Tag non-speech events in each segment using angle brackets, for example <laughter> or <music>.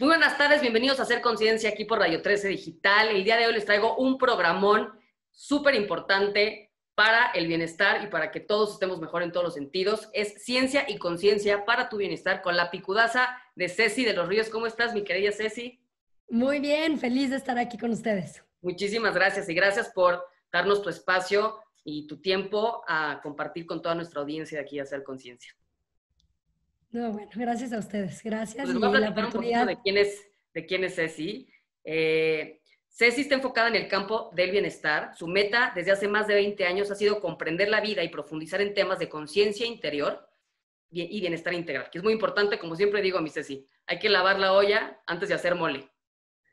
Muy buenas tardes, bienvenidos a Hacer Conciencia aquí por Radio 13 Digital. El día de hoy les traigo un programón súper importante para el bienestar y para que todos estemos mejor en todos los sentidos. Es Ciencia y Conciencia para tu Bienestar con la picudaza de Ceci de los Ríos. ¿Cómo estás, mi querida Ceci? Muy bien, feliz de estar aquí con ustedes. Muchísimas gracias y gracias por darnos tu espacio y tu tiempo a compartir con toda nuestra audiencia de aquí a Hacer Conciencia. No, bueno, gracias a ustedes. Gracias. Pues y a la oportunidad... un de quién es, de quién es Ceci. Eh, Ceci está enfocada en el campo del bienestar. Su meta desde hace más de 20 años ha sido comprender la vida y profundizar en temas de conciencia interior y bienestar integral, que es muy importante, como siempre digo, a mi Ceci, hay que lavar la olla antes de hacer mole.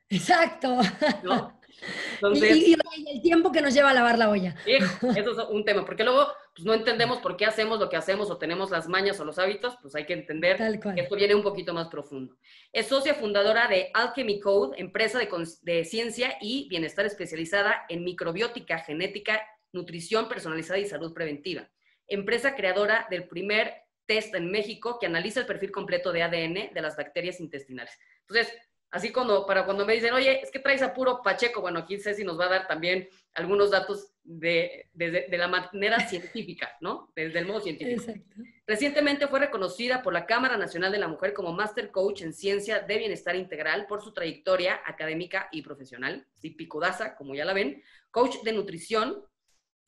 Exacto. <laughs> y, y, el tiempo que nos lleva a lavar la olla. Eso es un tema, porque luego pues, no entendemos por qué hacemos lo que hacemos o tenemos las mañas o los hábitos, pues hay que entender que esto viene un poquito más profundo. Es socia fundadora de Alchemy Code, empresa de, ciencia y bienestar especializada en microbiótica, genética, nutrición personalizada y salud preventiva. Empresa creadora del primer test en México que analiza el perfil completo de ADN de las bacterias intestinales. Entonces, así como para cuando me dicen, oye, es que traes a puro Pacheco, bueno, aquí Ceci nos va a dar también algunos datos de, desde, la manera científica, ¿no? Desde el modo científico. Recientemente fue reconocida por la Cámara Nacional de la Mujer como Master Coach en Ciencia de Bienestar Integral por su trayectoria académica y profesional. Sí, picudaza, como ya la ven. Coach de Nutrición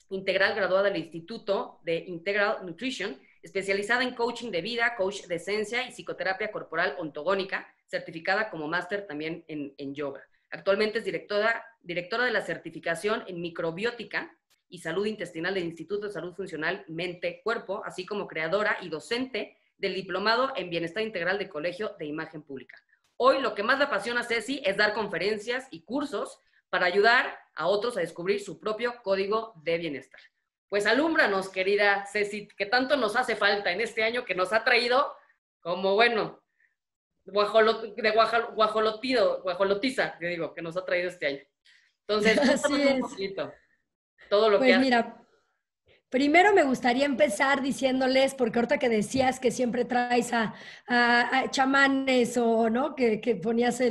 Integral, graduada del Instituto de Integral Nutrition, especializada en coaching de vida, coach de esencia y psicoterapia corporal ontogónica, certificada como Master también en yoga. Actualmente es directora, directora de la certificación en microbiótica y salud intestinal del Instituto de Salud Funcional Mente-Cuerpo, así como creadora y docente del diplomado en bienestar integral del Colegio de Imagen Pública. Hoy lo que más le apasiona a Ceci es dar conferencias y cursos para ayudar a otros a descubrir su propio código de bienestar. Pues alúmbranos, querida Ceci, que tanto nos hace falta en este año que nos ha traído como, bueno, de guajolotido, guajolotiza, que digo, que nos ha traído este año. Entonces, <laughs> todo lo que... Pues mira, Primero me gustaría empezar diciéndoles, porque ahorita que decías que siempre traes a, chamanes o no, que, ponías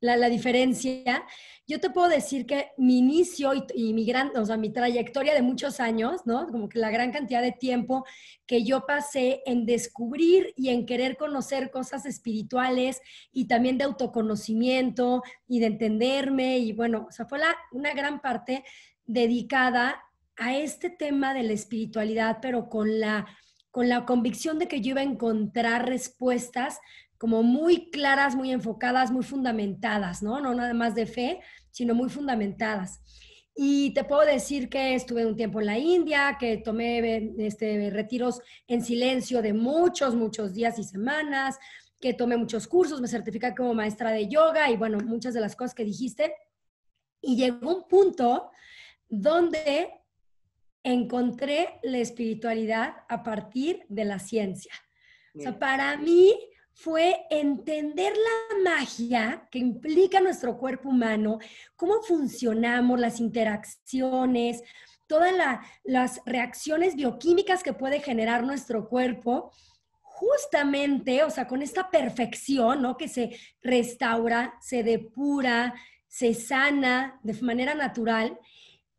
la, la, diferencia, yo te puedo decir que mi inicio y, mi trayectoria de muchos años, ¿no? Como que la gran cantidad de tiempo que yo pasé en descubrir y en querer conocer cosas espirituales y también de autoconocimiento y de entenderme y bueno, o sea, fue la, una gran parte dedicada a este tema de la espiritualidad, pero con la con la convicción de que yo iba a encontrar respuestas como muy claras, muy enfocadas, muy fundamentadas, ¿no? No nada más de fe, sino muy fundamentadas. Y te puedo decir que estuve un tiempo en la India, que tomé este, retiros en silencio de muchos, muchos días y semanas, que tomé muchos cursos, me certifica como maestra de yoga y bueno, muchas de las cosas que dijiste. Y llegó un punto donde encontré la espiritualidad a partir de la ciencia. O sea, para mí fue entender la magia que implica nuestro cuerpo humano, cómo funcionamos, las interacciones, todas las reacciones bioquímicas que puede generar nuestro cuerpo, justamente, o sea, con esta perfección, ¿no? Que se restaura, se depura, se sana de manera natural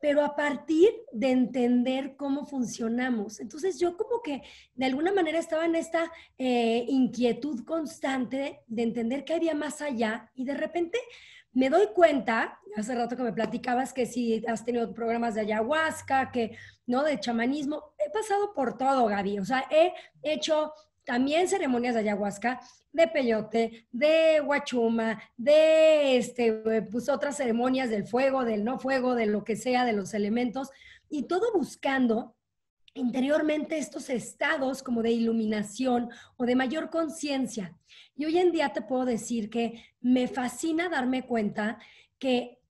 pero a partir de entender cómo funcionamos. Entonces yo como que de alguna manera estaba en esta eh, inquietud constante de entender que había más allá y de repente me doy cuenta, hace rato que me platicabas que si has tenido programas de ayahuasca, que no de chamanismo, he pasado por todo, Gaby, o sea, he hecho también ceremonias de ayahuasca, de peyote, de huachuma, de este, pues otras ceremonias del fuego, del no fuego, de lo que sea, de los elementos, y todo buscando interiormente estos estados como de iluminación o de mayor conciencia. Y hoy en día te puedo decir que me fascina darme cuenta que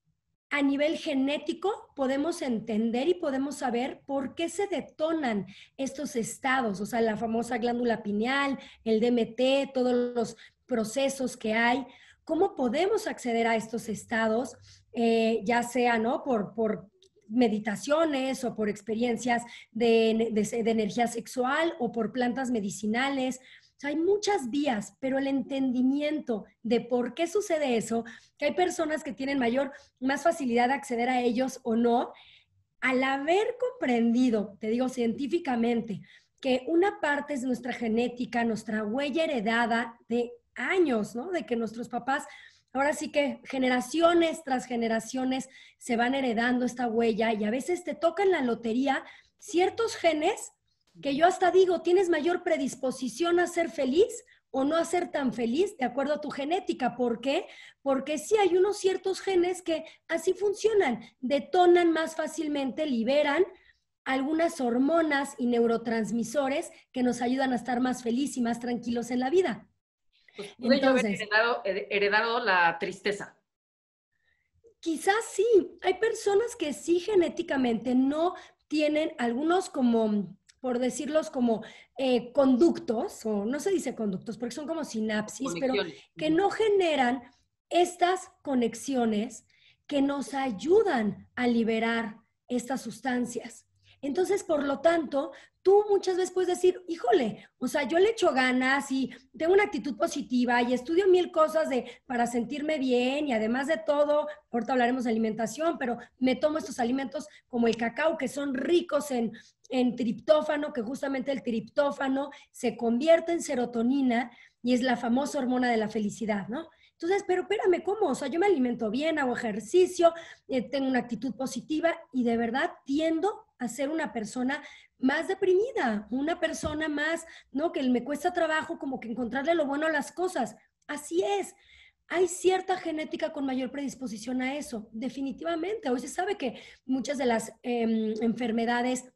a nivel genético podemos entender y podemos saber por qué se detonan estos estados, o sea, la famosa glándula pineal, el DMT, todos los procesos que hay, cómo podemos acceder a estos estados, eh, ya sea, ¿no? Por, meditaciones o por experiencias de energía sexual o por plantas medicinales hay muchas vías, pero el entendimiento de por qué sucede eso, que hay personas que tienen mayor, más facilidad de acceder a ellos o no, al haber comprendido, te digo científicamente, que una parte es nuestra genética, nuestra huella heredada de años, ¿no? De que nuestros papás, ahora sí que generaciones tras generaciones se van heredando esta huella y a veces te toca en la lotería ciertos genes que yo hasta digo, tienes mayor predisposición a ser feliz o no a ser tan feliz de acuerdo a tu genética. ¿Por qué? Porque sí hay unos ciertos genes que así funcionan, detonan más fácilmente, liberan algunas hormonas y neurotransmisores que nos ayudan a estar más feliz y más tranquilos en la vida. Pues, Entonces, heredado, eh, heredado la tristeza. Quizás sí, hay personas que sí genéticamente no tienen algunos como por decirlos como eh, conductos, o no se dice conductos, porque son como sinapsis, pero que no generan estas conexiones que nos ayudan a liberar estas sustancias. Entonces, por lo tanto, tú muchas veces puedes decir, híjole, o sea, yo le echo ganas y tengo una actitud positiva y estudio mil cosas de, para sentirme bien y además de todo, ahorita hablaremos de alimentación, pero me tomo estos alimentos como el cacao que son ricos en, en triptófano, que justamente el triptófano se convierte en serotonina y es la famosa hormona de la felicidad, ¿no? Entonces, pero espérame, ¿cómo? O sea, yo me alimento bien, hago ejercicio, eh, tengo una actitud positiva y de verdad tiendo a ser una persona más deprimida, una persona más, ¿no? Que me cuesta trabajo como que encontrarle lo bueno a las cosas. Así es. Hay cierta genética con mayor predisposición a eso, definitivamente. Hoy se sabe que muchas de las em, enfermedades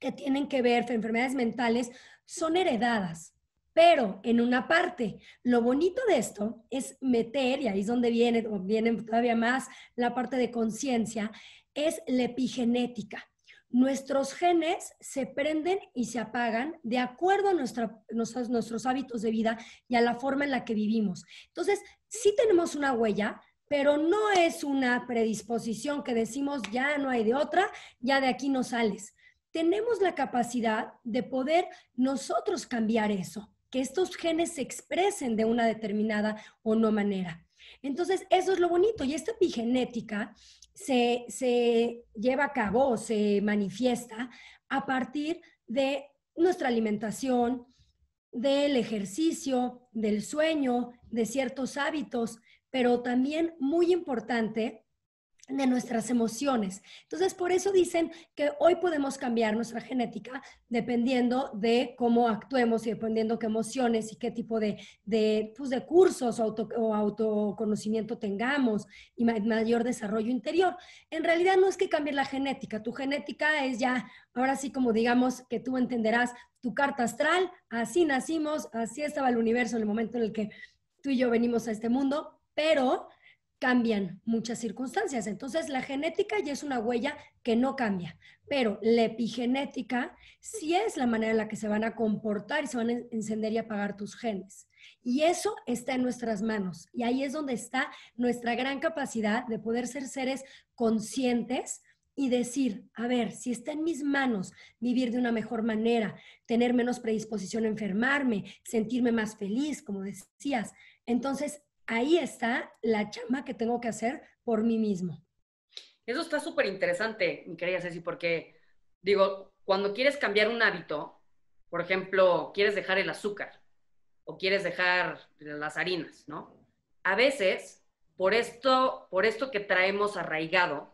que tienen que ver, enfermedades mentales, son heredadas. Pero en una parte, lo bonito de esto es meter, y ahí es donde viene, viene todavía más la parte de conciencia, es la epigenética nuestros genes se prenden y se apagan de acuerdo a nuestros, nuestros hábitos de vida y a la forma en la que vivimos. Entonces, sí tenemos una huella, pero no es una predisposición que decimos ya no hay de otra, ya de aquí no sales. Tenemos la capacidad de poder nosotros cambiar eso, que estos genes se expresen de una determinada o no manera. Entonces, eso es lo bonito. Y esta epigenética se, lleva a cabo, se manifiesta a partir de nuestra alimentación, del ejercicio, del sueño, de ciertos hábitos, pero también muy importante de nuestras emociones. Entonces, por eso dicen que hoy podemos cambiar nuestra genética dependiendo de cómo actuemos y dependiendo qué emociones y qué tipo de, de, pues, cursos o autoconocimiento tengamos y mayor desarrollo interior. En realidad no es que cambie la genética, tu genética es ya, ahora sí como digamos que tú entenderás tu carta astral, así nacimos, así estaba el universo en el momento en el que tú y yo venimos a este mundo, pero cambian muchas circunstancias. Entonces, la genética ya es una huella que no cambia, pero la epigenética sí es la manera en la que se van a comportar y se van a encender y apagar tus genes. Y eso está en nuestras manos. Y ahí es donde está nuestra gran capacidad de poder ser seres conscientes y decir, a ver, si está en mis manos vivir de una mejor manera, tener menos predisposición a enfermarme, sentirme más feliz, como decías, entonces ahí está la chamba que tengo que hacer por mí mismo. Eso está súper interesante, mi querida Ceci, porque digo, cuando quieres cambiar un hábito, por ejemplo, quieres dejar el azúcar o quieres dejar las harinas, ¿no? A veces, por esto, por esto que traemos arraigado,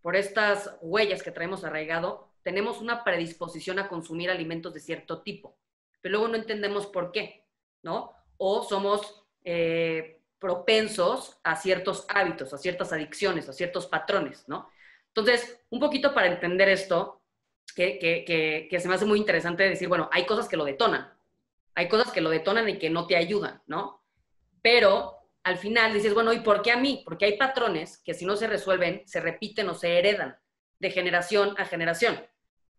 por estas huellas que traemos arraigado, tenemos una predisposición a consumir alimentos de cierto tipo, pero luego no entendemos por qué, ¿no? O somos eh, propensos a ciertos hábitos, a ciertas adicciones, a ciertos patrones, ¿no? Entonces, un poquito para entender esto, que, que se me hace muy interesante decir, bueno, hay cosas que lo detonan, hay cosas que lo detonan y que no te ayudan, ¿no? Pero al final dices, bueno, ¿y por qué a mí? Porque hay patrones que si no se resuelven, se repiten o se heredan de generación a generación.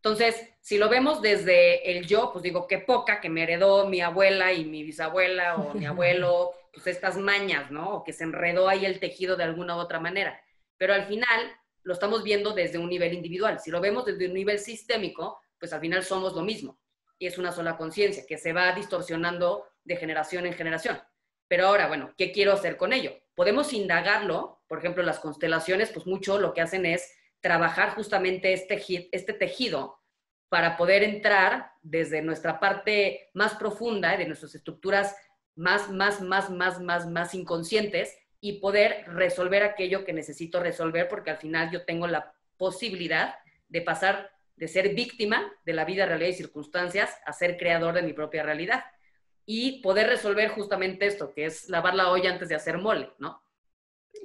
Entonces, si lo vemos desde el yo, pues digo, qué poca que me heredó mi abuela y mi bisabuela o mi <laughs> abuelo, pues estas mañas, ¿no? O que se enredó ahí el tejido de alguna u otra manera. Pero al final lo estamos viendo desde un nivel individual. Si lo vemos desde un nivel sistémico, pues al final somos lo mismo. Y es una sola conciencia que se va distorsionando de generación en generación. Pero ahora, bueno, ¿qué quiero hacer con ello? Podemos indagarlo, por ejemplo, las constelaciones, pues mucho lo que hacen es trabajar justamente este, este, tejido para poder entrar desde nuestra parte más profunda, de nuestras estructuras más, más, más, más, más, más inconscientes y poder resolver aquello que necesito resolver porque al final yo tengo la posibilidad de pasar de ser víctima de la vida, realidad y circunstancias a ser creador de mi propia realidad y poder resolver justamente esto, que es lavar la olla antes de hacer mole, ¿no?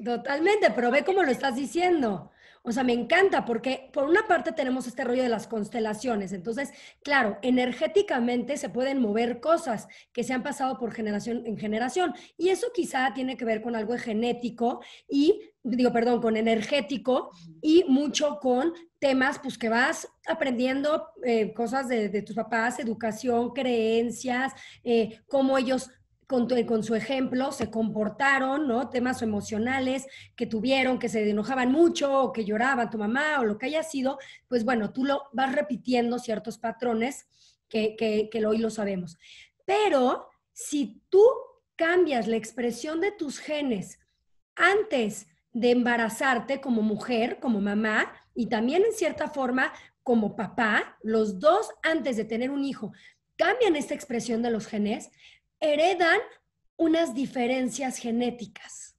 Totalmente, pero ve cómo lo estás diciendo. O sea, me encanta porque por una parte tenemos este rollo de las constelaciones. Entonces, claro, energéticamente se pueden mover cosas que se han pasado por generación en generación. Y eso quizá tiene que ver con algo genético y, digo, perdón, con energético y mucho con temas pues que vas aprendiendo eh, cosas de, tus papás, educación, creencias, eh, cómo ellos con, su ejemplo se comportaron, ¿no? Temas emocionales que tuvieron, que se enojaban mucho, o que lloraba tu mamá, o lo que haya sido, pues bueno, tú lo vas repitiendo ciertos patrones que, que, que hoy lo sabemos. Pero si tú cambias la expresión de tus genes antes de embarazarte como mujer, como mamá, y también en cierta forma como papá, los dos antes de tener un hijo, cambian esta expresión de los genes, heredan unas diferencias genéticas.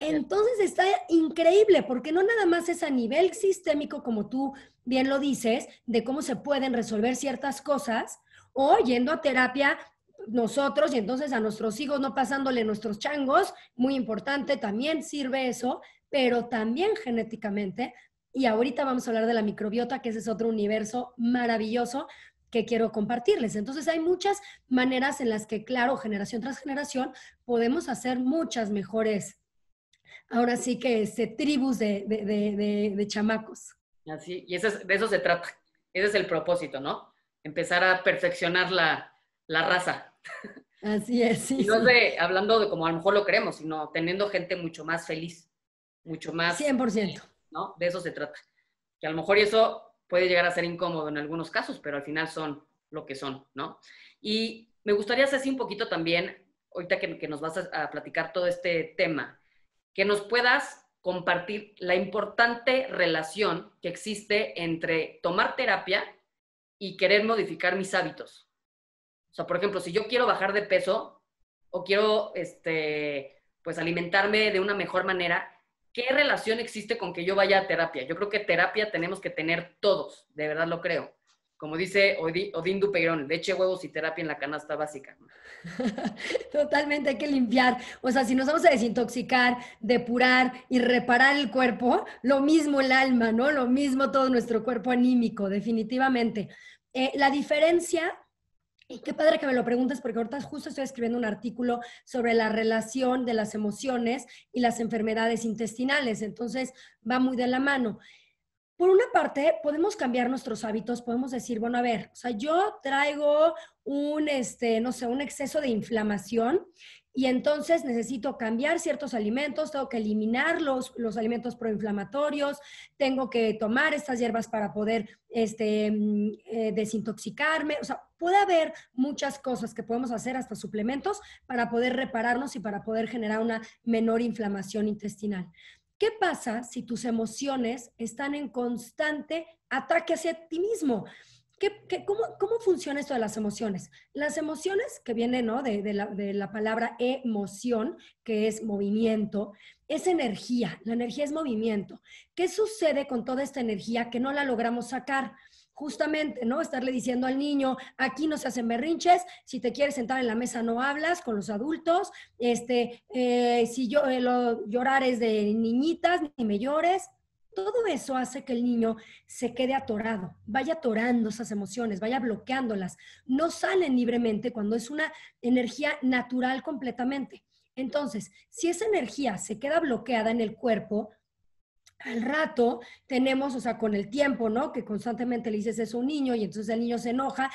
Entonces está increíble, porque no nada más es a nivel sistémico, como tú bien lo dices, de cómo se pueden resolver ciertas cosas, o yendo a terapia nosotros y entonces a nuestros hijos no pasándole nuestros changos, muy importante, también sirve eso, pero también genéticamente. Y ahorita vamos a hablar de la microbiota, que ese es otro universo maravilloso, que quiero compartirles. Entonces hay muchas maneras en las que, claro, generación tras generación, podemos hacer muchas mejores, ahora sí que este, tribus de, chamacos. Así, y eso de eso se trata. Ese es el propósito, ¿no? Empezar a perfeccionar la, la raza. <laughs> Así es, Y no de, hablando de como a lo mejor lo queremos, sino teniendo gente mucho más feliz, mucho más... 100%. ¿No? De eso se trata. Que a lo mejor eso puede llegar a ser incómodo en algunos casos, pero al final son lo que son, ¿no? Y me gustaría hacer así un poquito también, ahorita que, nos vas a, platicar todo este tema, que nos puedas compartir la importante relación que existe entre tomar terapia y querer modificar mis hábitos. O sea, por ejemplo, si yo quiero bajar de peso o quiero, este, pues alimentarme de una mejor manera, ¿qué relación existe con que yo vaya a terapia? Yo creo que terapia tenemos que tener todos, de verdad lo creo. Como dice Odín Dupeirón, leche, huevos y terapia en la canasta básica. <laughs> Totalmente, hay que limpiar. O sea, si nos vamos a desintoxicar, depurar y reparar el cuerpo, lo mismo el alma, ¿no? Lo mismo todo nuestro cuerpo anímico, definitivamente. Eh, la diferencia y qué padre que me lo preguntes porque ahorita justo estoy escribiendo un artículo sobre la relación de las emociones y las enfermedades intestinales. Entonces, va muy de la mano. Por una parte, podemos cambiar nuestros hábitos, podemos decir, bueno, a ver, o sea, yo traigo un, este, no sé, un exceso de inflamación y entonces necesito cambiar ciertos alimentos, tengo que eliminar los, alimentos proinflamatorios, tengo que tomar estas hierbas para poder este, mm, eh, desintoxicarme. O sea, puede haber muchas cosas que podemos hacer, hasta suplementos, para poder repararnos y para poder generar una menor inflamación intestinal. ¿Qué pasa si tus emociones están en constante ataque hacia ti mismo? cómo, cómo, funciona esto de las emociones? Las emociones, que vienen, ¿no? de, la, de, la, palabra emoción, que es movimiento, es energía. La energía es movimiento. ¿Qué sucede con toda esta energía que no la logramos sacar? Justamente, ¿no? Estarle diciendo al niño, aquí no se hacen berrinches, si te quieres sentar en la mesa no hablas con los adultos, este, eh, si yo, eh, lo, llorar es de niñitas, ni me llores, todo eso hace que el niño se quede atorado, vaya atorando esas emociones, vaya bloqueándolas, no salen libremente cuando es una energía natural completamente. Entonces, si esa energía se queda bloqueada en el cuerpo, al rato tenemos, o sea, con el tiempo, ¿no? Que constantemente le dices eso a un niño y entonces el niño se enoja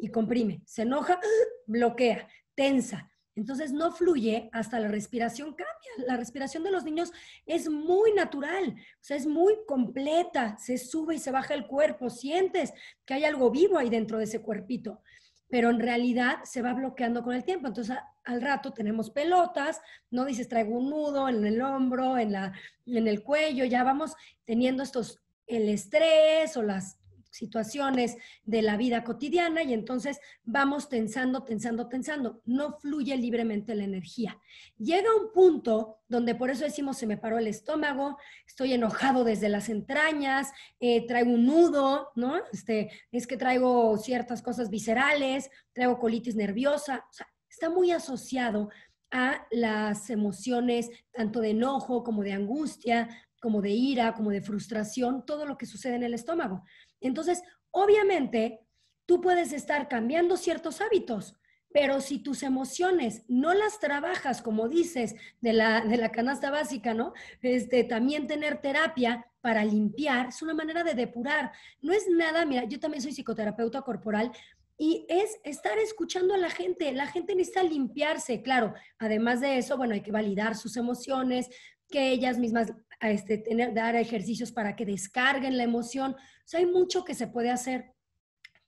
y comprime, se enoja, bloquea, tensa, entonces no fluye hasta la respiración cambia. La respiración de los niños es muy natural, o sea, es muy completa, se sube y se baja el cuerpo, sientes que hay algo vivo ahí dentro de ese cuerpito, pero en realidad se va bloqueando con el tiempo. Entonces al rato tenemos pelotas, no dices traigo un nudo en el hombro, en, la, en el cuello, ya vamos teniendo estos, el estrés o las situaciones de la vida cotidiana y entonces vamos tensando, tensando, tensando. No fluye libremente la energía. Llega un punto donde por eso decimos se me paró el estómago, estoy enojado desde las entrañas, eh, traigo un nudo, ¿no? Este, es que traigo ciertas cosas viscerales, traigo colitis nerviosa, está muy asociado a las emociones tanto de enojo como de angustia, como de ira, como de frustración, todo lo que sucede en el estómago. Entonces, obviamente, tú puedes estar cambiando ciertos hábitos, pero si tus emociones no las trabajas, como dices, de la, canasta básica, ¿no? Este, también tener terapia para limpiar es una manera de depurar. No es nada, mira, yo también soy psicoterapeuta corporal. Y es estar escuchando a la gente. La gente necesita limpiarse, claro. Además de eso, bueno, hay que validar sus emociones, que ellas mismas este, tener, dar ejercicios para que descarguen la emoción, hay mucho que se puede hacer,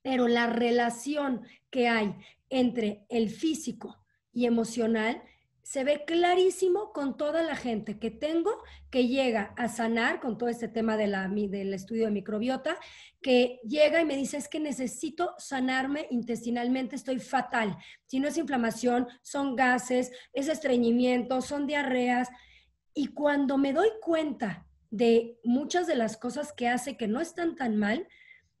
pero la relación que hay entre el físico y emocional se ve clarísimo con toda la gente que tengo que llega a sanar con todo este tema de la, del estudio de microbiota, que llega y me dice es que necesito sanarme intestinalmente, estoy fatal. Si no es inflamación, son gases, es estreñimiento, son diarreas. Y cuando me doy cuenta de muchas de las cosas que hace que no están tan mal,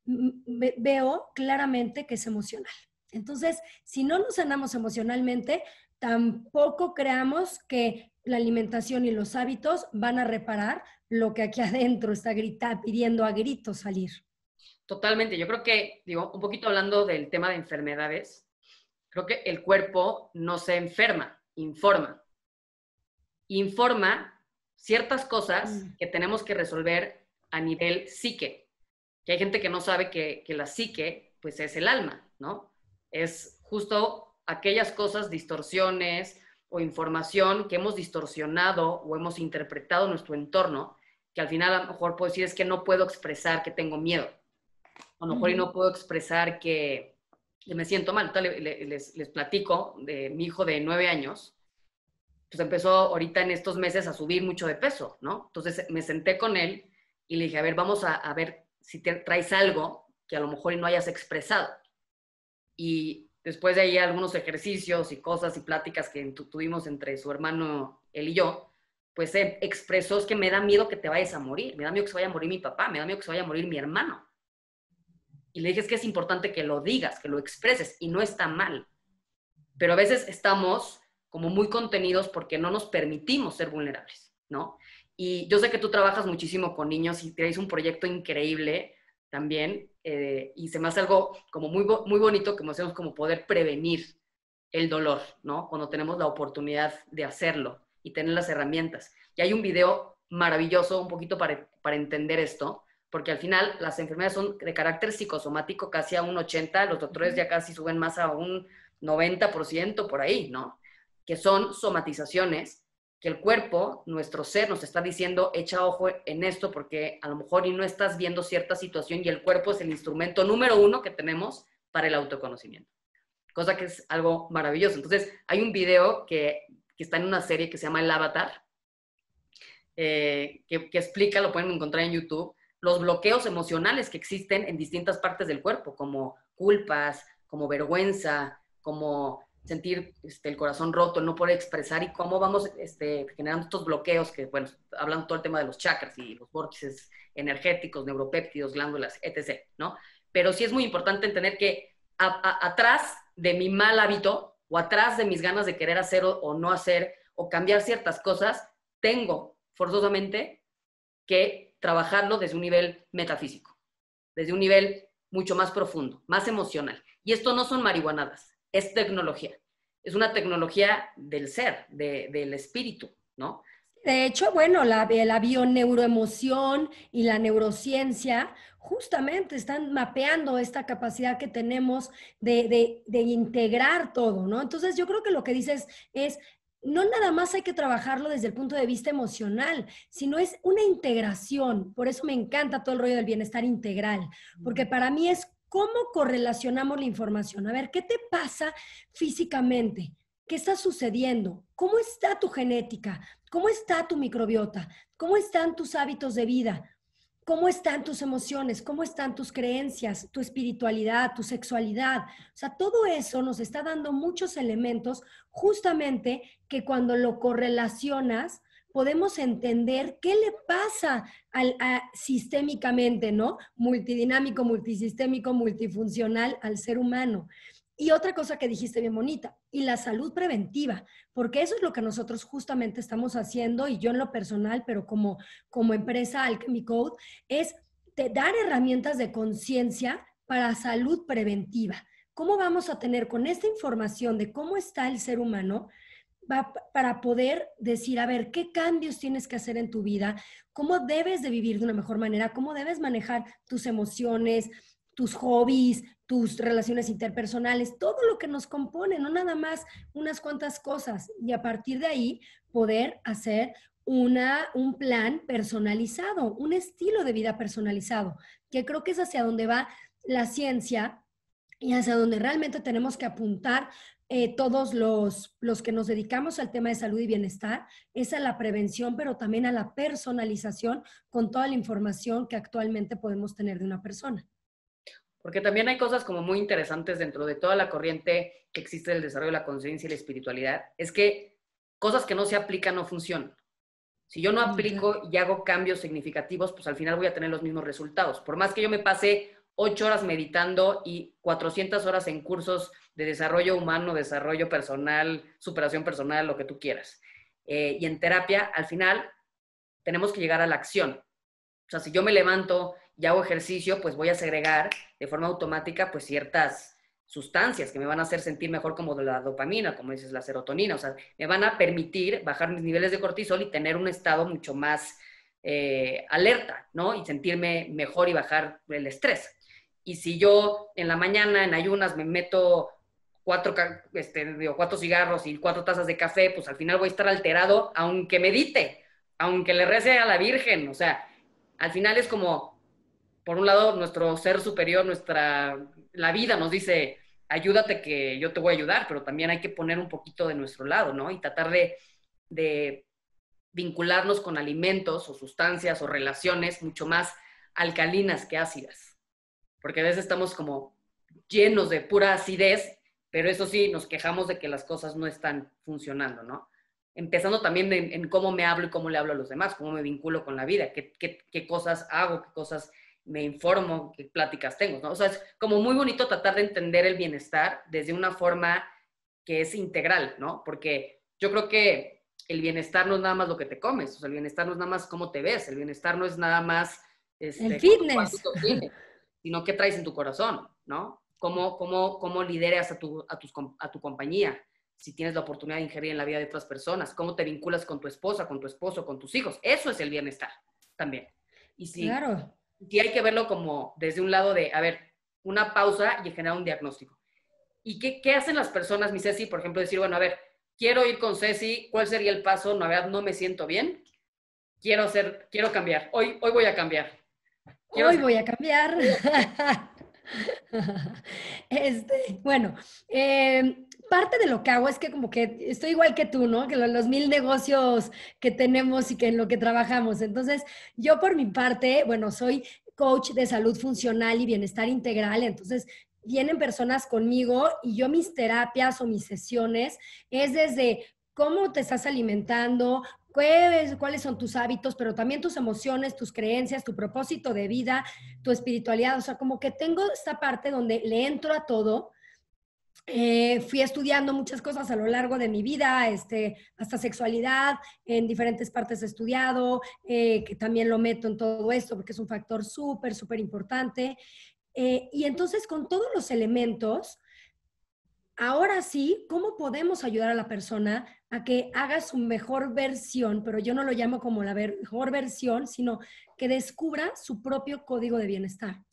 veo claramente que es emocional. Entonces, si no nos sanamos emocionalmente, tampoco creamos que la alimentación y los hábitos van a reparar lo que aquí <laughs> adentro está grita, pidiendo a gritos salir. Totalmente. Yo creo que, digo, un poquito hablando del tema de enfermedades, creo que el cuerpo no se enferma, informa. Informa ciertas cosas mm. que tenemos que resolver a nivel psique. Que hay gente que no sabe que, la psique, pues es el alma, ¿no? Es justo aquellas cosas, distorsiones o información que hemos distorsionado o hemos interpretado nuestro entorno, que al final a lo mejor puedo decir es que no puedo expresar que tengo miedo. A lo mejor y no puedo expresar que, me siento mal. les, les, platico de mi hijo de nueve años, pues empezó ahorita en estos meses a subir mucho de peso, ¿no? Entonces me senté con él y le dije, a ver, vamos a, ver si traes algo que a lo mejor no hayas expresado. Y después de ahí algunos ejercicios y cosas y pláticas que tuvimos entre su hermano, él y yo, pues expresó es que me da miedo que te vayas a morir, me da miedo que se vaya a morir mi papá, me da miedo que se vaya a morir mi hermano. Y le dije es que es importante que lo digas, que lo expreses y no está mal. Pero a veces estamos como muy contenidos porque no nos permitimos ser vulnerables, ¿no? Y yo sé que tú trabajas muchísimo con niños y traes un proyecto increíble también, eh, y se me hace algo como muy, muy bonito que hacemos como poder prevenir el dolor, ¿no? Cuando tenemos la oportunidad de hacerlo y tener las herramientas. Y hay un video maravilloso un poquito para, para entender esto, porque al final las enfermedades son de carácter psicosomático casi a un 80, los doctores ya casi suben más a un 90% por ahí, ¿no? que son somatizaciones, que el cuerpo, nuestro ser, nos está diciendo, echa ojo en esto porque a lo mejor y no estás viendo cierta situación y el cuerpo es el instrumento número uno que tenemos para el autoconocimiento, cosa que es algo maravilloso. Entonces, hay un video que, está en una serie que se llama El Avatar, eh, que, que explica, lo pueden encontrar en YouTube, los bloqueos emocionales que existen en distintas partes del cuerpo, como culpas, como vergüenza, como sentir este, el corazón roto, no poder expresar y cómo vamos este, generando estos bloqueos que, bueno, hablan todo el tema de los chakras y los vórtices energéticos, neuropéptidos, glándulas, etc., ¿no? Pero sí es muy importante entender que atrás de mi mal hábito o atrás de mis ganas de querer hacer o, o no hacer o cambiar ciertas cosas, tengo forzosamente que trabajarlo desde un nivel metafísico, desde un nivel mucho más profundo, más emocional. Y esto no son marihuanadas, es tecnología. Es una tecnología del ser, del espíritu, ¿no? De hecho, bueno, la, avión bioneuroemoción y la neurociencia justamente están mapeando esta capacidad que tenemos de, de integrar todo, ¿no? Entonces, yo creo que lo que dices es, no nada más hay que trabajarlo desde el punto de vista emocional, sino es una integración. Por eso me encanta todo el rollo del bienestar integral, porque para mí es cómo correlacionamos la información. A ver, ¿qué te pasa físicamente? ¿Qué está sucediendo? ¿Cómo está tu genética? ¿Cómo está tu microbiota? ¿Cómo están tus hábitos de vida? ¿Cómo están tus emociones? ¿Cómo están tus creencias, tu espiritualidad, tu sexualidad? O sea, todo eso nos está dando muchos elementos justamente que cuando lo correlacionas podemos entender qué le pasa al, sistémicamente, ¿no? Multidinámico, multisistémico, multifuncional al ser humano. Y otra cosa que dijiste bien bonita, y la salud preventiva, porque eso es lo que nosotros justamente estamos haciendo, y yo en lo personal, pero como, como empresa Alchemy Code, es te dar herramientas de conciencia para salud preventiva. ¿Cómo vamos a tener con esta información de cómo está el ser humano? para poder decir, a ver, qué cambios tienes que hacer en tu vida, cómo debes de vivir de una mejor manera, cómo debes manejar tus emociones, tus hobbies, tus relaciones interpersonales, todo lo que nos compone, no nada más unas cuantas cosas. Y a partir de ahí poder hacer una, un plan personalizado, un estilo de vida personalizado, que creo que es hacia donde va la ciencia y hacia donde realmente tenemos que apuntar eh, todos los, los que nos dedicamos al tema de salud y bienestar, es a la prevención, pero también a la personalización con toda la información que actualmente podemos tener de una persona. Porque también hay cosas como muy interesantes dentro de toda la corriente que existe del desarrollo de la conciencia y la espiritualidad, es que cosas que no se aplican no funcionan. Si yo no mm, aplico y hago cambios significativos, pues al final voy a tener los mismos resultados. Por más que yo me pase ocho horas meditando y 400 horas en cursos de desarrollo humano, desarrollo personal, superación personal, lo que tú quieras. Eh, y en terapia, al final, tenemos que llegar a la acción. O sea, si yo me levanto y hago ejercicio, pues voy a segregar de forma automática pues ciertas sustancias que me van a hacer sentir mejor como la dopamina, como dices, la serotonina. O sea, me van a permitir bajar mis niveles de cortisol y tener un estado mucho más eh, alerta, ¿no? Y sentirme mejor y bajar el estrés. Y si yo en la mañana, en ayunas, me meto cuatro, este, digo, cuatro cigarros y cuatro tazas de café, pues al final voy a estar alterado, aunque medite, aunque le rece a la Virgen. O sea, al final es como, por un lado, nuestro ser superior, nuestra, la vida nos dice, ayúdate que yo te voy a ayudar, pero también hay que poner un poquito de nuestro lado, ¿no? Y tratar de, de vincularnos con alimentos o sustancias o relaciones mucho más alcalinas que ácidas porque a veces estamos como llenos de pura acidez, pero eso sí, nos quejamos de que las cosas no están funcionando, ¿no? Empezando también en, cómo me hablo y cómo le hablo a los demás, cómo me vinculo con la vida, qué, cosas hago, qué cosas me informo, qué pláticas tengo, ¿no? O sea, es como muy bonito tratar de entender el bienestar desde una forma que es integral, ¿no? Porque yo creo que el bienestar no es nada más lo que te comes, o sea, el bienestar no es nada más cómo te ves, el bienestar no es nada más... Este, el fitness sino qué traes en tu corazón, ¿no? ¿Cómo, cómo, cómo lideras a tu, a, a tu compañía? Si tienes la oportunidad de ingerir en la vida de otras personas, ¿cómo te vinculas con tu esposa, con tu esposo, con tus hijos? Eso es el bienestar también. Y si, claro. hay que verlo como desde un lado de, a ver, una pausa y generar un diagnóstico. ¿Y qué, qué hacen las personas, mi Ceci, por ejemplo, decir, bueno, a ver, quiero ir con Ceci, ¿cuál sería el paso? No, no me siento bien, quiero hacer, quiero cambiar, hoy, hoy voy a cambiar. Hoy voy a cambiar. <laughs> Este, bueno, em, parte de lo que hago es que como que estoy igual que tú, ¿no? Que los, los, mil negocios que tenemos y que en lo que trabajamos. Entonces, yo por mi parte, bueno, soy coach de salud funcional y bienestar integral, entonces vienen personas conmigo y yo mis terapias o mis sesiones es desde cómo te estás alimentando, ¿Cuáles, son tus hábitos, pero también tus emociones, tus creencias, tu propósito de vida, tu espiritualidad. O sea, como que tengo esta parte donde le entro a todo. Eh, fui estudiando muchas cosas a lo largo de mi vida, este, hasta sexualidad, en diferentes partes he estudiado, eh, que también lo meto en todo esto porque es un factor súper, súper importante. Eh, y entonces con todos los elementos, ahora sí, ¿cómo podemos ayudar a la persona a que haga su mejor versión, pero yo no lo llamo como la mejor versión, sino que descubra su propio código de bienestar.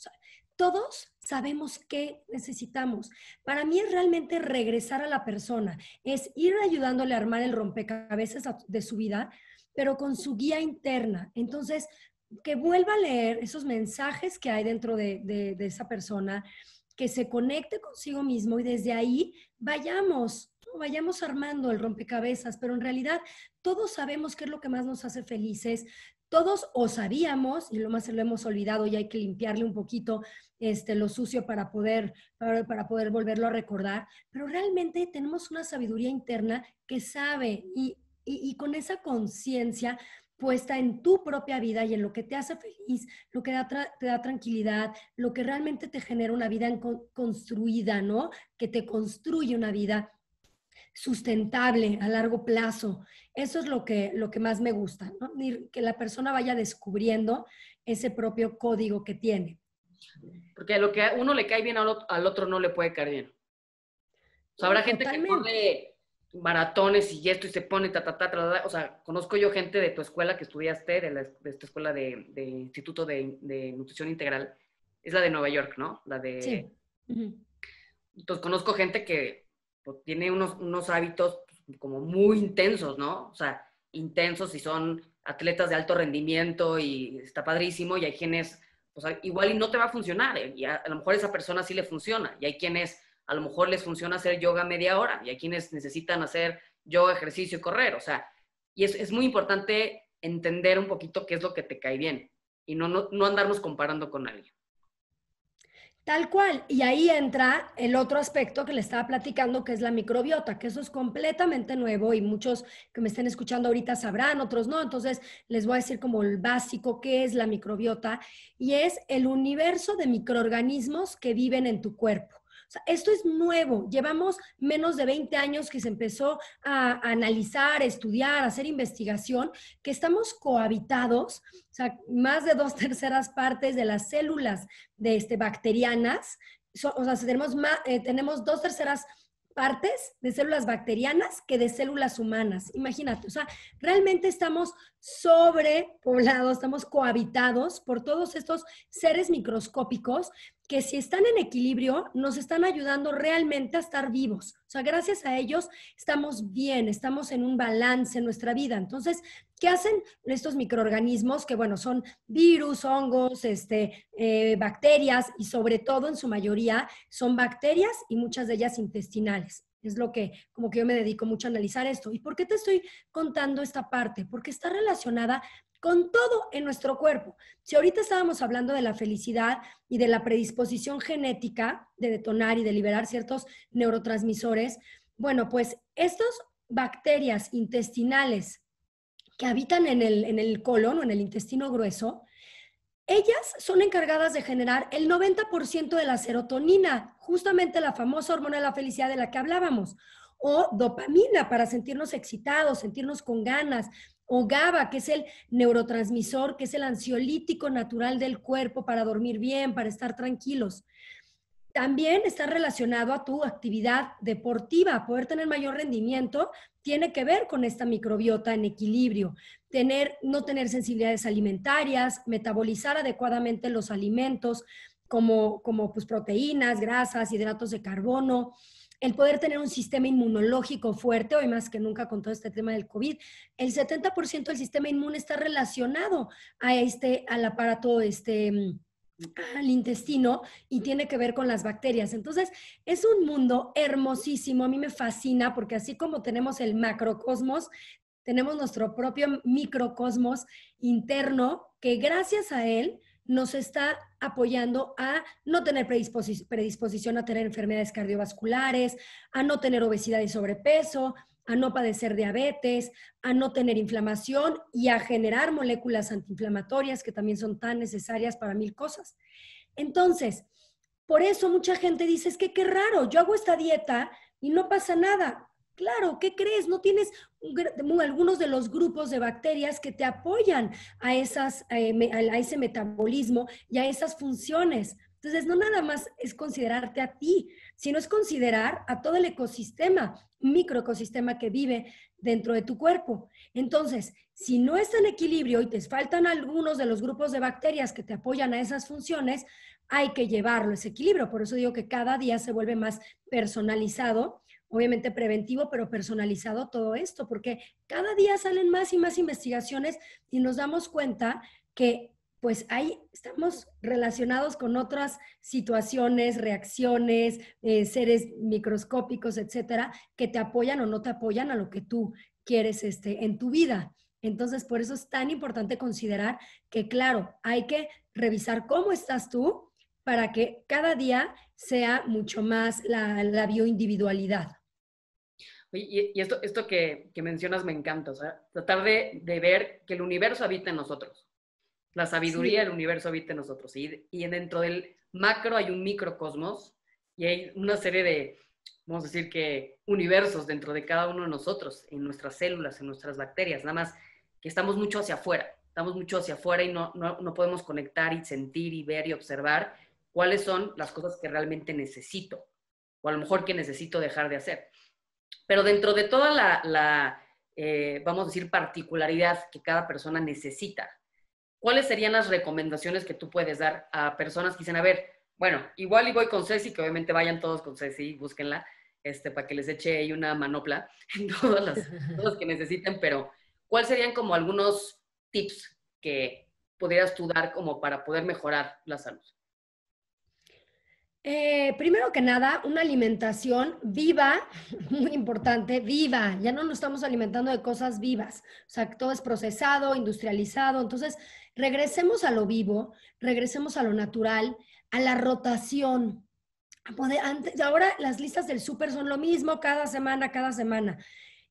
todos sabemos qué necesitamos. Para mí es realmente regresar a la persona, es ir ayudándole a armar el rompecabezas de su vida, pero con su guía interna. Entonces, que vuelva a leer esos mensajes que hay dentro de, de esa persona, que se conecte consigo mismo y desde ahí vayamos vayamos armando el rompecabezas, pero en realidad todos sabemos qué es lo que más nos hace felices, todos o sabíamos, y lo más se lo hemos olvidado y hay que limpiarle un poquito este, lo sucio para poder, para, poder volverlo a recordar, pero realmente tenemos una sabiduría interna que sabe y, con esa conciencia puesta en tu propia vida y en lo que te hace feliz, lo que te da tranquilidad, lo que realmente te genera una vida construida, ¿no? Que te construye una vida sustentable a largo plazo. Eso es lo que, lo que más me gusta, ¿no? que la persona vaya descubriendo ese propio código que tiene. Porque lo que a uno le cae bien al otro, no le puede caer bien. habrá gente que pone maratones y esto y se pone ta, ta, O sea, conozco yo gente de tu escuela que estudiaste, de, la, esta escuela de, Instituto de, Nutrición Integral. Es la de Nueva York, ¿no? La de... Sí. Entonces, conozco gente que pues, tiene unos, unos hábitos pues, como muy intensos, ¿no? O sea, intensos y son atletas de alto rendimiento y está padrísimo y hay quienes, pues igual y no te va a funcionar eh, y a, lo mejor esa persona sí le funciona y hay quienes a lo mejor les funciona hacer yoga media hora y hay quienes necesitan hacer yoga, ejercicio y correr, o sea, y es, muy importante entender un poquito qué es lo que te cae bien y no, no andarnos comparando con alguien. Tal cual. Y ahí entra el otro aspecto que le estaba platicando, que es la microbiota, que eso es completamente nuevo y muchos que me estén escuchando ahorita sabrán, otros no. Entonces, les voy a decir como el básico, qué es la microbiota, y es el universo de microorganismos que viven en tu cuerpo esto es nuevo, llevamos menos de 20 años que se empezó a, analizar, estudiar, hacer investigación, que estamos cohabitados, o sea, más de dos <laughs> terceras partes de las células de este, bacterianas, o sea, tenemos, eh, tenemos dos terceras partes de células bacterianas que de células humanas. Imagínate, o sea, realmente estamos sobrepoblados, estamos cohabitados por todos estos seres microscópicos que si están en equilibrio, nos están ayudando realmente a estar vivos. O sea, gracias a ellos estamos bien, estamos en un balance en nuestra vida. Entonces, ¿qué hacen estos microorganismos que, bueno, son virus, hongos, este, eh, bacterias y sobre todo en su mayoría son bacterias y muchas de ellas intestinales? Es lo que, como que yo me dedico mucho a analizar esto. ¿Y por qué te estoy contando esta parte? Porque está relacionada con todo en nuestro cuerpo. Si ahorita estábamos hablando de la felicidad y de la predisposición genética de detonar y de liberar ciertos neurotransmisores, bueno, pues estas bacterias intestinales que habitan en el, en el colon o en el intestino grueso, ellas son encargadas de generar el 90% de la serotonina, justamente la famosa hormona de la felicidad de la que hablábamos, o dopamina para sentirnos excitados, sentirnos con ganas, o GABA, que es el neurotransmisor, que es el ansiolítico natural del cuerpo para dormir bien, para estar tranquilos. También está relacionado a tu actividad deportiva. Poder tener mayor rendimiento tiene que ver con esta microbiota en equilibrio. Tener, no tener sensibilidades alimentarias, metabolizar adecuadamente los alimentos como, como pues, proteínas, grasas, hidratos de carbono, el poder tener un sistema inmunológico fuerte, hoy más que nunca con todo este tema del COVID, el 70% del sistema inmune está relacionado a este, al aparato, este, al intestino y tiene que ver con las bacterias. Entonces, es un mundo hermosísimo, a mí me fascina porque así como tenemos el macrocosmos, tenemos nuestro propio microcosmos interno que gracias a él nos está apoyando a no tener predisposición a tener enfermedades cardiovasculares, a no tener obesidad y sobrepeso, a no padecer diabetes, a no tener inflamación y a generar moléculas antiinflamatorias que también son tan necesarias para mil cosas. Entonces, por eso mucha gente dice, es que qué raro, yo hago esta dieta y no pasa nada. Claro, ¿qué crees? No tienes algunos de los grupos de bacterias que te apoyan a, esas, eh, a ese metabolismo y a esas funciones. Entonces, no nada más es considerarte a ti, sino es considerar a todo el ecosistema, microecosistema que vive dentro de tu cuerpo. Entonces, si no está en equilibrio y te faltan algunos de los grupos de bacterias que te apoyan a esas funciones, hay que llevarlo ese equilibrio. Por eso digo que cada día se vuelve más personalizado obviamente preventivo, pero personalizado todo esto, porque cada día salen más y más investigaciones y nos damos cuenta que pues ahí estamos relacionados con otras situaciones, reacciones, eh, seres microscópicos, etcétera, que te apoyan o no te apoyan a lo que tú quieres este, en tu vida. Entonces, por eso es tan importante considerar que, claro, hay que revisar cómo estás tú para que cada día sea mucho más la bioindividualidad. Y, esto, esto que, mencionas me encanta, o sea, tratar de, ver que el universo habita en nosotros. La sabiduría del universo habita en nosotros. Y, y dentro del macro hay un microcosmos y hay una serie de, vamos a decir que, universos dentro de cada uno de nosotros, en nuestras células, en nuestras bacterias, nada más que estamos mucho hacia afuera, estamos mucho hacia afuera y no, no, no podemos conectar y sentir y ver y observar cuáles son las cosas que realmente necesito o a lo mejor que necesito dejar de hacer. Pero dentro de toda la, eh, vamos a decir, particularidad que cada persona necesita, ¿cuáles serían las recomendaciones que tú puedes dar a personas que dicen, a ver, bueno, igual y voy con Ceci, que obviamente vayan todos con Ceci, búsquenla, este, para que les eche ahí una manopla <laughs> en todas las que necesiten, pero ¿cuáles serían como algunos tips que pudieras tú dar como para poder mejorar la salud? Eh, primero que nada, una alimentación viva, muy importante, viva. Ya no nos estamos alimentando de cosas vivas. O sea, todo es procesado, industrializado. Entonces, regresemos a lo vivo, regresemos a lo natural, a la rotación. Antes, ahora las listas del súper son lo mismo cada semana, cada semana.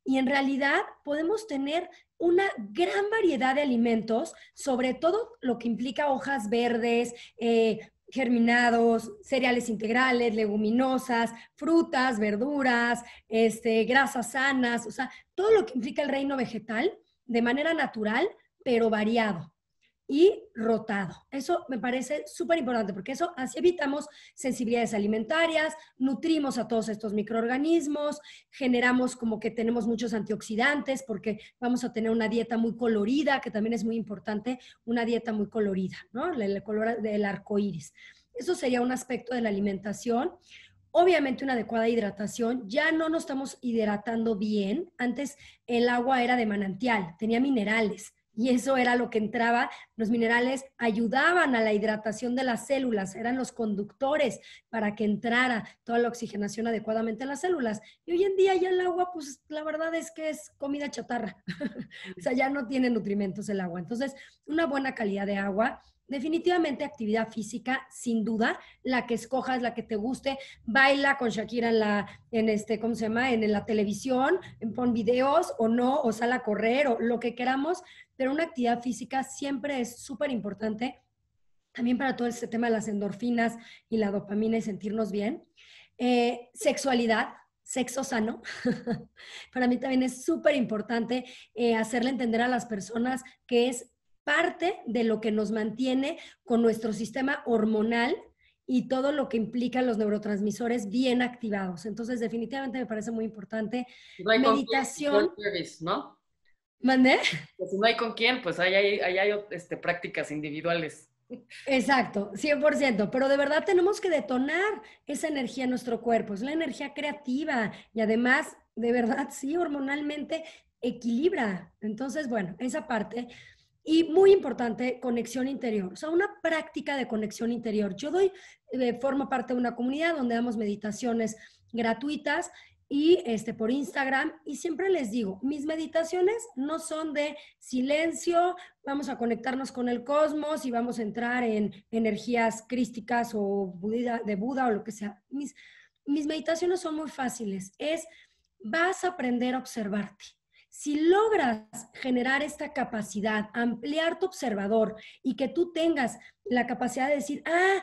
Y en realidad podemos tener una gran variedad de alimentos, sobre todo lo que implica hojas verdes, eh, germinados, cereales integrales, leguminosas, frutas, verduras, este, grasas sanas, o sea, todo lo que implica el reino vegetal de manera natural, pero variado y rotado. Eso me parece súper importante porque eso así evitamos sensibilidades alimentarias, nutrimos a todos estos microorganismos, generamos como que tenemos muchos antioxidantes porque vamos a tener una dieta muy colorida, que también es muy importante, una dieta muy colorida, ¿no? El color del arco iris. Eso sería un aspecto de la alimentación. Obviamente una adecuada hidratación, ya no nos estamos hidratando bien. Antes el agua era de manantial, tenía minerales y eso era lo que entraba. Los minerales ayudaban a la hidratación de las células, eran los conductores para que entrara toda la oxigenación adecuadamente a las células. Y hoy en día ya el agua, pues la verdad es que es comida chatarra. <laughs> o sea, ya no tiene nutrimentos el agua. Entonces, una buena calidad de agua. Definitivamente actividad física, sin duda, la que escojas, la que te guste, baila con Shakira en la, en este, En, la televisión, pon videos o no, o sal a correr o lo que queramos, pero una actividad física siempre es súper importante también para todo este tema de las endorfinas y la dopamina y sentirnos bien. Eh, sexualidad, sexo sano. <laughs> para mí también es súper importante eh, hacerle entender a las personas que es parte de lo que nos mantiene con nuestro sistema hormonal y todo lo que implica los neurotransmisores bien activados. Entonces, definitivamente me parece muy importante. meditación. ¿no? ¿Mandé? Pues si no hay con quién, pues ahí hay, este, prácticas individuales. Exacto, 100%, pero de verdad tenemos que detonar esa energía en nuestro cuerpo, es la energía creativa y además, de verdad, sí, hormonalmente equilibra. Entonces, bueno, esa parte. Y muy importante, conexión interior. O sea, una práctica de conexión interior. Yo doy, eh, formo parte de una comunidad donde damos meditaciones gratuitas y este, por Instagram. Y siempre les digo, mis meditaciones no son de silencio, vamos a conectarnos con el cosmos y vamos a entrar en energías crísticas o de Buda o lo que sea. Mis, mis meditaciones son muy fáciles. Es, vas a aprender a observarte. Si logras generar esta capacidad, ampliar tu observador y que tú tengas la capacidad de decir, ah,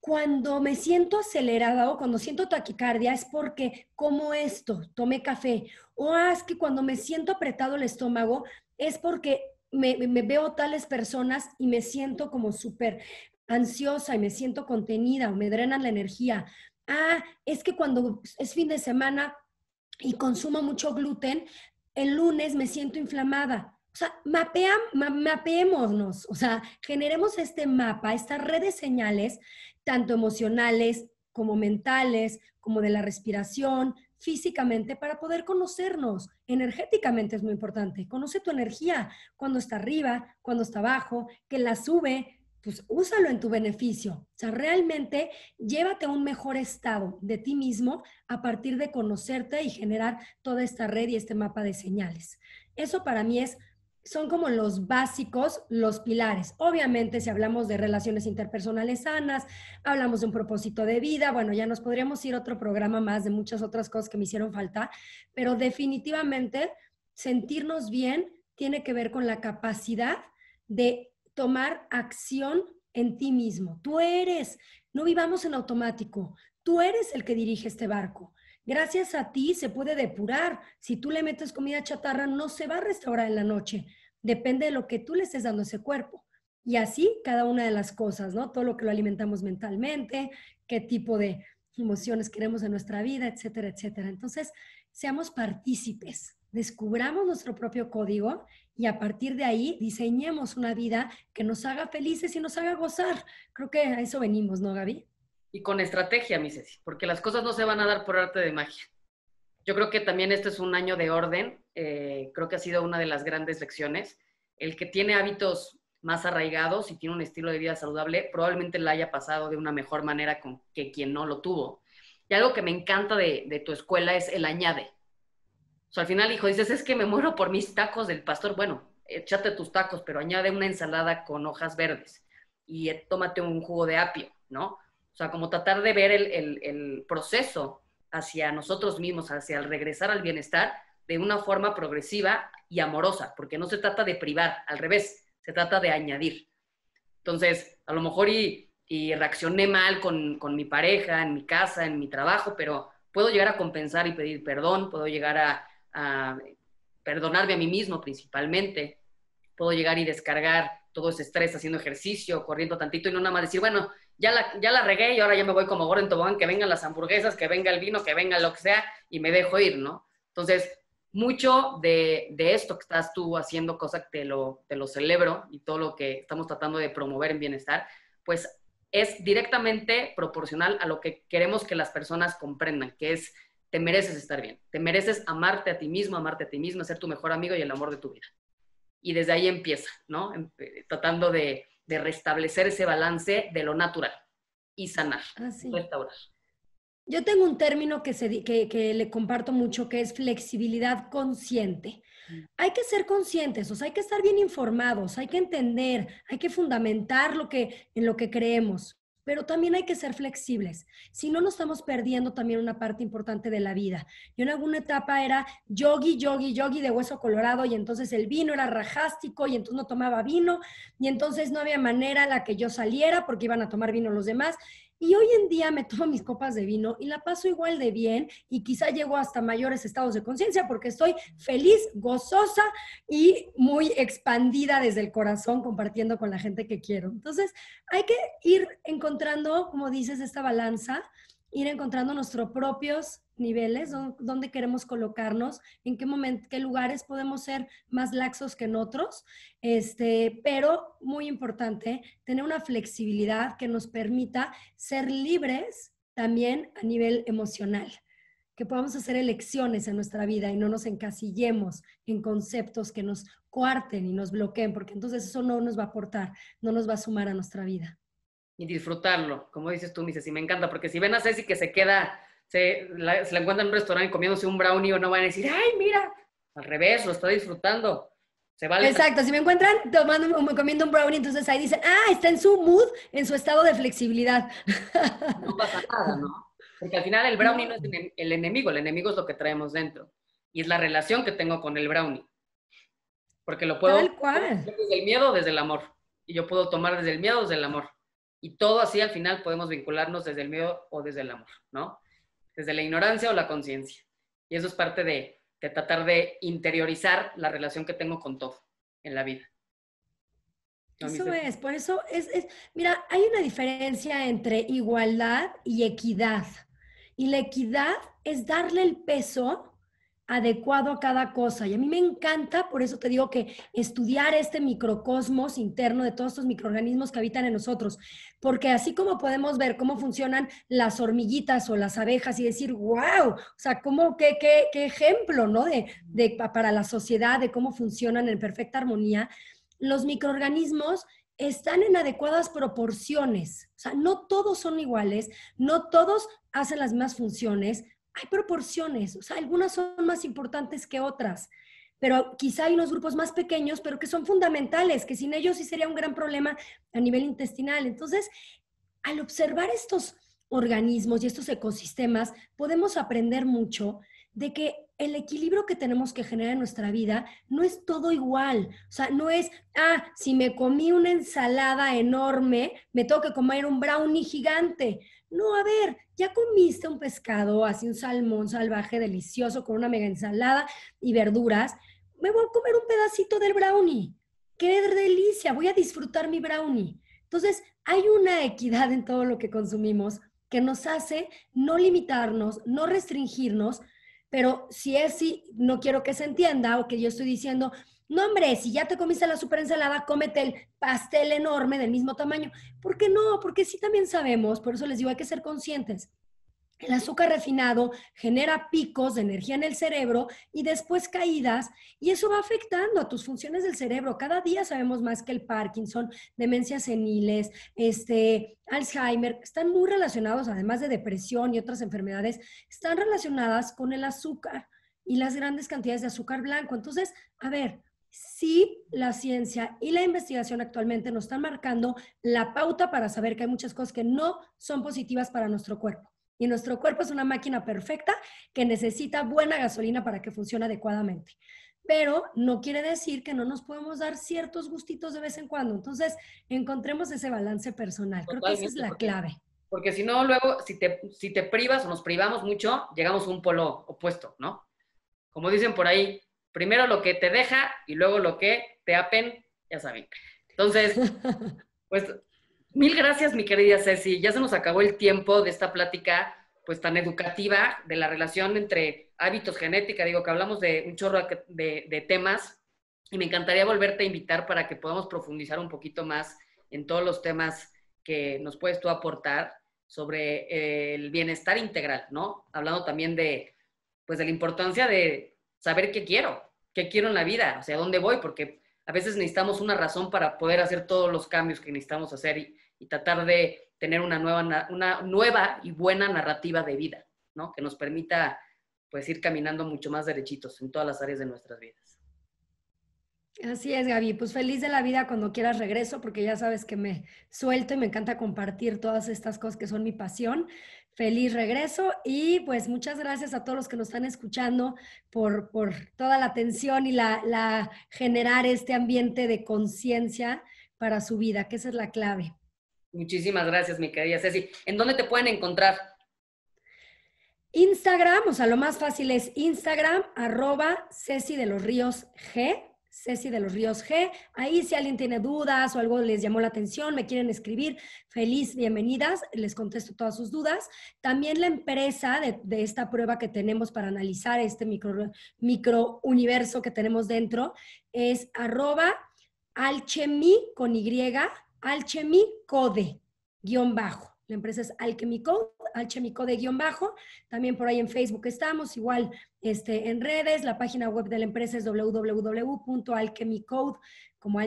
cuando me siento acelerada o cuando siento taquicardia es porque como esto, tomé café. O ah, es que cuando me siento apretado el estómago es porque me, veo tales personas y me siento como súper ansiosa y me siento contenida o me drenan la energía. Ah, es que cuando es fin de semana y consumo mucho gluten, el lunes me siento inflamada. O sea, mapea, mapeémonos, o sea, generemos este mapa, estas redes señales tanto emocionales como mentales, como de la respiración, físicamente, para poder conocernos. Energéticamente es muy importante. Conoce tu energía, cuando está arriba, cuando está abajo, que la sube, pues úsalo en tu beneficio. O sea, realmente llévate a un mejor estado de ti mismo a partir de conocerte y generar toda esta red y este mapa de señales. Eso para mí es son como los básicos, los pilares. Obviamente, si hablamos de relaciones interpersonales sanas, hablamos de un propósito de vida, bueno, ya nos podríamos ir a otro programa más de muchas otras cosas que me hicieron falta, pero definitivamente sentirnos bien tiene que ver con la capacidad de tomar acción en ti mismo. Tú eres, no vivamos en automático, tú eres el que dirige este barco. Gracias a ti se puede depurar. Si tú le metes comida chatarra, no se va a restaurar en la noche. Depende de lo que tú le estés dando a ese cuerpo. Y así cada una de las cosas, ¿no? Todo lo que lo alimentamos mentalmente, qué tipo de emociones queremos en nuestra vida, etcétera, etcétera. Entonces, seamos partícipes, descubramos nuestro propio código y a partir de ahí diseñemos una vida que nos haga felices y nos haga gozar. Creo que a eso venimos, ¿no, Gaby? y con estrategia, mi Ceci, porque las cosas no se van a dar por arte de magia. Yo creo que también este es un año de orden, eh, creo que ha sido una de las grandes lecciones. El que tiene hábitos más arraigados y tiene un estilo de vida saludable, probablemente la haya pasado de una mejor manera que quien no lo tuvo. Y algo que me encanta de, de tu escuela es el añade. O sea, al final, hijo, dices, es que me muero por mis tacos del pastor. Bueno, échate tus tacos, pero añade una ensalada con hojas verdes y tómate un jugo de apio, ¿no? O sea, como tratar de ver el, proceso hacia nosotros mismos, hacia el regresar al bienestar de una forma progresiva y amorosa, porque no se trata de privar, al revés, se trata de añadir. Entonces, a lo mejor y, reaccioné mal con, con, mi pareja, en mi casa, en mi trabajo, pero puedo llegar a compensar y pedir perdón, puedo llegar a, a perdonarme a mí mismo principalmente, puedo llegar y descargar todo ese estrés haciendo ejercicio, corriendo tantito y no nada más decir, bueno, ya la, regué y ahora ya me voy como gordo en que vengan las hamburguesas, que venga el vino, que venga lo que sea, y me dejo ir, ¿no? Entonces, mucho de, esto que estás tú haciendo, cosas que te lo, te lo celebro y todo lo que estamos tratando de promover en bienestar, pues es directamente proporcional a lo que queremos que las personas comprendan, que es te mereces estar bien, te mereces amarte a ti mismo, amarte a ti mismo, ser tu mejor amigo y el amor de tu vida. Y desde ahí empieza, ¿no? Em, eh, tratando de, de restablecer ese balance de lo natural y sanar, ah, restaurar. Yo tengo un término que, se, que, que, le comparto mucho, que es flexibilidad consciente. Mm. Hay que ser conscientes, o sea, hay que estar bien informados, hay que entender, hay que fundamentar lo que, en lo que creemos pero también hay que ser flexibles. Si no, nos estamos perdiendo también una parte importante de la vida. Yo en alguna etapa era yogi, yogi, yogi de hueso colorado y entonces el vino era rajástico y entonces no tomaba vino y entonces no había manera en la que yo saliera porque iban a tomar vino los demás y hoy en día me tomo mis copas de vino y la paso igual de bien y quizá llego hasta mayores estados de conciencia porque estoy feliz, gozosa y muy expandida desde el corazón compartiendo con la gente que quiero. Entonces hay que ir encontrando, como dices, esta balanza ir encontrando nuestros propios niveles, dónde queremos colocarnos, en qué momento, qué lugares podemos ser más laxos que en otros, este, pero muy importante, tener una flexibilidad que nos permita ser libres también a nivel emocional, que podamos hacer elecciones en nuestra vida y no nos encasillemos en conceptos que nos coarten y nos bloqueen, porque entonces eso no nos va a aportar, no nos va a sumar a nuestra vida y disfrutarlo, como dices tú, Mises, y me encanta, porque si ven a Ceci que se queda, se la, encuentra en un restaurante comiéndose un brownie o no van a decir, ay, mira, al revés, lo está disfrutando. Se Exacto, si me encuentran tomando, comiendo un brownie, entonces ahí dicen, ah, está en su mood, en su estado de flexibilidad. No pasa nada, ¿no? Porque al final el brownie no es el enemigo, el enemigo es lo que traemos dentro. Y es la relación que tengo con el brownie. Porque lo puedo Tal cual. desde el miedo desde el amor. Y yo puedo tomar desde el miedo desde el amor. Y todo así al final podemos vincularnos desde el miedo o desde el amor, ¿no? Desde la ignorancia o la conciencia. Y eso es parte de, de tratar de interiorizar la relación que tengo con todo en la vida. Eso es, por eso es, es, mira, hay una diferencia entre igualdad y equidad. Y la equidad es darle el peso adecuado a cada cosa. Y a mí me encanta, por eso te digo que estudiar este microcosmos interno de todos estos microorganismos que habitan en nosotros, porque así como podemos ver cómo funcionan las hormiguitas o las abejas y decir, wow, o sea, cómo, qué, qué, qué ejemplo, ¿no? De, para la sociedad, de cómo funcionan en perfecta armonía, los microorganismos están en adecuadas proporciones. O sea, no todos son iguales, no todos hacen las mismas funciones, hay proporciones, o sea, algunas son más importantes que otras, pero quizá hay unos grupos más pequeños, pero que son fundamentales, que sin ellos sí sería un gran problema a nivel intestinal. Entonces, al observar estos organismos y estos ecosistemas, podemos aprender mucho de que el equilibrio que tenemos que generar en nuestra vida no es todo igual. O sea, no es, ah, si me comí una ensalada enorme, me tengo que comer un brownie gigante. No, a ver, ya comiste un pescado, así un salmón salvaje delicioso con una mega ensalada y verduras. Me voy a comer un pedacito del brownie. ¡Qué delicia! Voy a disfrutar mi brownie. Entonces, hay una equidad en todo lo que consumimos que nos hace no limitarnos, no restringirnos, pero si es así, no quiero que se entienda o que yo estoy diciendo, no hombre, si ya te comiste la super ensalada, cómete el pastel enorme del mismo tamaño. ¿Por qué no? Porque sí también sabemos, por eso les digo, hay que ser conscientes el azúcar refinado genera picos de energía en el cerebro y después caídas y eso va afectando a tus funciones del cerebro. Cada día sabemos más que el Parkinson, demencias seniles, este, Alzheimer, están muy relacionados, además de depresión y otras enfermedades, están relacionadas con el azúcar y las grandes cantidades de azúcar blanco. Entonces, a ver, sí la ciencia y la investigación actualmente nos están marcando la pauta para saber que hay muchas cosas que no son positivas para nuestro cuerpo y nuestro cuerpo es una máquina perfecta que necesita buena gasolina para que funcione adecuadamente. Pero no quiere decir que no nos podemos dar ciertos gustitos de vez en cuando. Entonces, encontremos ese balance personal. Creo que esa es la clave. Porque si no, luego, si te, si te privas o nos privamos mucho, llegamos a un polo opuesto, ¿no? Como dicen por ahí, primero lo que te deja y luego lo que te apen, ya saben. Entonces, <laughs> pues Mil gracias, mi querida Ceci. Ya se nos acabó el tiempo de esta plática pues tan educativa de la relación entre hábitos genética, digo que hablamos de un chorro de, temas y me encantaría volverte a invitar para que podamos profundizar un poquito más en todos los temas que nos puedes tú aportar sobre eh, el bienestar integral, ¿no? Hablando también de, pues, de la importancia de saber qué quiero, qué quiero en la vida, o sea, dónde voy, porque a veces necesitamos una razón para poder hacer todos los cambios que necesitamos hacer y, tratar de tener una nueva, una nueva y buena narrativa de vida, ¿no? Que nos permita pues ir caminando mucho más derechitos en todas las áreas de nuestras vidas. Así es, Gaby. Pues feliz de la vida cuando quieras regreso, porque ya sabes que me suelto y me encanta compartir todas estas cosas que son mi pasión feliz regreso y pues muchas gracias a todos los que nos están escuchando por, toda la atención y la, la generar este ambiente de conciencia para su vida, que esa es la clave. Muchísimas gracias, mi querida Ceci. ¿En dónde te pueden encontrar? Instagram, o sea, lo más fácil es Instagram, arroba Ceci de los Ríos G. Ceci de los Ríos G. Ahí si alguien tiene dudas o algo les llamó la atención, me quieren escribir, feliz, bienvenidas, les contesto todas sus dudas. También la empresa de, esta prueba que tenemos para analizar este micro, universo que tenemos dentro es arroba alchemy con Y, alchemy code, guión bajo. La empresa es Alchemy Code guión bajo. También por ahí en Facebook estamos, igual este, en redes. La página web de la empresa es www.alchemicode, como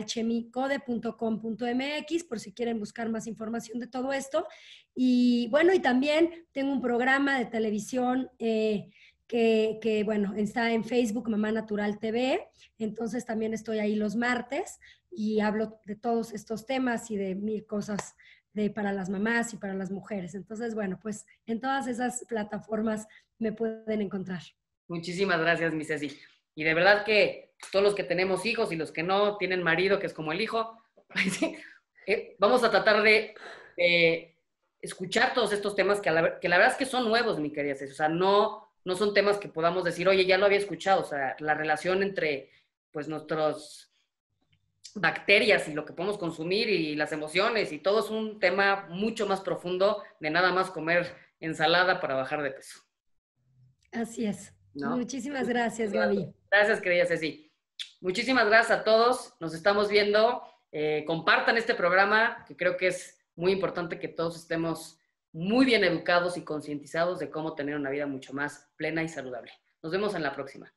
por si quieren buscar más información de todo esto. Y bueno, y también tengo un programa de televisión. Eh, que, bueno, está en Facebook Mamá Natural TV, entonces también estoy ahí los martes y hablo de todos estos temas y de mil cosas de, para las mamás y para las mujeres. Entonces, bueno, pues en todas esas plataformas me pueden encontrar. Muchísimas gracias, mi Ceci. Y de verdad que todos los que tenemos hijos y los que no tienen marido, que es como el hijo, <laughs> eh, vamos a tratar de, escuchar todos estos temas que la, que la, verdad es que son nuevos, mi querida Ceci. O sea, no, no son temas que podamos decir, oye, ya lo había escuchado. O sea, la relación entre pues nuestros bacterias y lo que podemos consumir y las emociones y todo es un tema mucho más profundo de nada más comer ensalada para bajar de peso. Así es. Muchísimas gracias, Gaby. Gracias, querida Ceci. Muchísimas gracias a todos. Nos estamos viendo. Eh, compartan este programa, que creo que es muy importante que todos estemos muy bien educados y concientizados de cómo tener una vida mucho más plena y saludable. Nos vemos en la próxima.